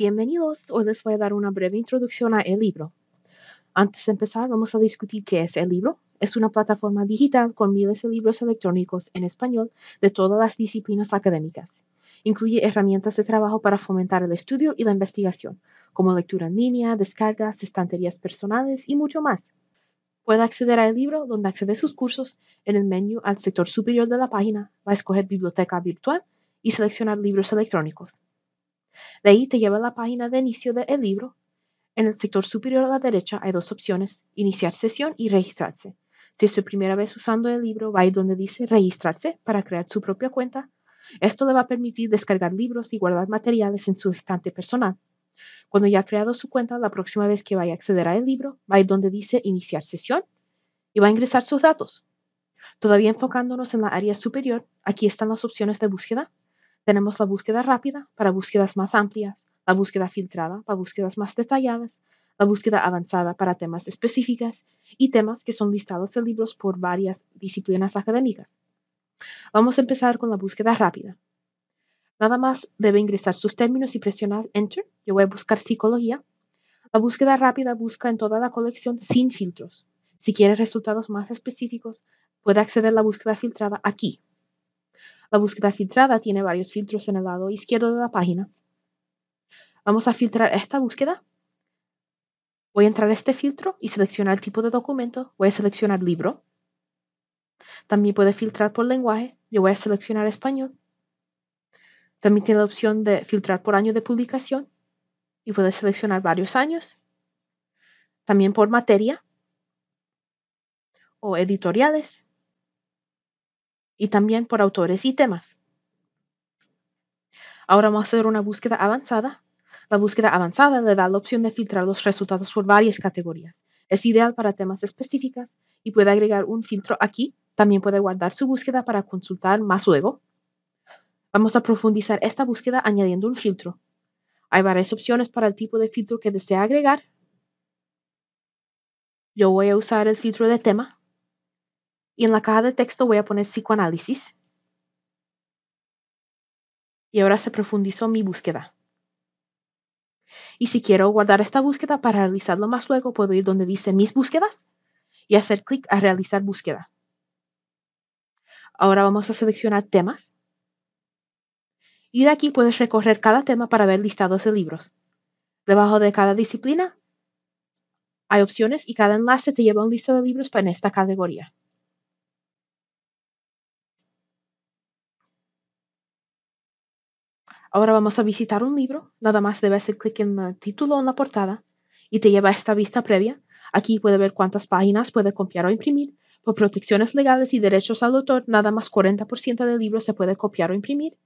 Bienvenidos, hoy les voy a dar una breve introducción a el libro. Antes de empezar, vamos a discutir qué es el libro. Es una plataforma digital con miles de libros electrónicos en español de todas las disciplinas académicas. Incluye herramientas de trabajo para fomentar el estudio y la investigación, como lectura en línea, descargas, estanterías personales y mucho más. Puede acceder al libro donde accede a sus cursos en el menú al sector superior de la página, va a escoger biblioteca virtual y seleccionar libros electrónicos. De ahí te lleva a la página de inicio del libro. En el sector superior a la derecha hay dos opciones, iniciar sesión y registrarse. Si es su primera vez usando el libro, va a ir donde dice registrarse para crear su propia cuenta. Esto le va a permitir descargar libros y guardar materiales en su estante personal. Cuando ya ha creado su cuenta, la próxima vez que vaya a acceder al libro, va a ir donde dice iniciar sesión y va a ingresar sus datos. Todavía enfocándonos en la área superior, aquí están las opciones de búsqueda. Tenemos la búsqueda rápida para búsquedas más amplias, la búsqueda filtrada para búsquedas más detalladas, la búsqueda avanzada para temas específicos y temas que son listados en libros por varias disciplinas académicas. Vamos a empezar con la búsqueda rápida. Nada más debe ingresar sus términos y presionar Enter. Yo voy a buscar psicología. La búsqueda rápida busca en toda la colección sin filtros. Si quiere resultados más específicos, puede acceder a la búsqueda filtrada aquí, la búsqueda filtrada tiene varios filtros en el lado izquierdo de la página. Vamos a filtrar esta búsqueda. Voy a entrar a este filtro y seleccionar el tipo de documento. Voy a seleccionar libro. También puede filtrar por lenguaje. Yo voy a seleccionar español. También tiene la opción de filtrar por año de publicación y puede seleccionar varios años. También por materia o editoriales y también por autores y temas. Ahora vamos a hacer una búsqueda avanzada. La búsqueda avanzada le da la opción de filtrar los resultados por varias categorías. Es ideal para temas específicas y puede agregar un filtro aquí. También puede guardar su búsqueda para consultar más luego. Vamos a profundizar esta búsqueda añadiendo un filtro. Hay varias opciones para el tipo de filtro que desea agregar. Yo voy a usar el filtro de tema y en la caja de texto voy a poner psicoanálisis. Y ahora se profundizó mi búsqueda. Y si quiero guardar esta búsqueda para realizarlo más luego, puedo ir donde dice mis búsquedas y hacer clic a realizar búsqueda. Ahora vamos a seleccionar temas. Y de aquí puedes recorrer cada tema para ver listados de libros. Debajo de cada disciplina hay opciones y cada enlace te lleva a un lista de libros para esta categoría. Ahora vamos a visitar un libro, nada más debe hacer clic en el título o en la portada y te lleva a esta vista previa. Aquí puede ver cuántas páginas puede copiar o imprimir. Por protecciones legales y derechos al autor, nada más 40% del libro se puede copiar o imprimir.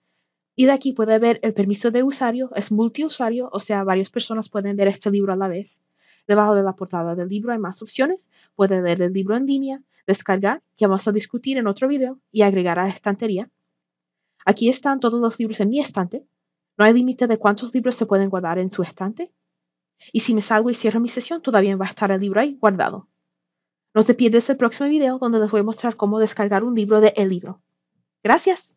Y de aquí puede ver el permiso de usuario, es multiusuario, o sea, varias personas pueden ver este libro a la vez. Debajo de la portada del libro hay más opciones, puede leer el libro en línea, descargar, que vamos a discutir en otro video, y agregar a estantería. Aquí están todos los libros en mi estante. No hay límite de cuántos libros se pueden guardar en su estante. Y si me salgo y cierro mi sesión, todavía va a estar el libro ahí guardado. No te pierdas el próximo video donde les voy a mostrar cómo descargar un libro de El Libro. Gracias.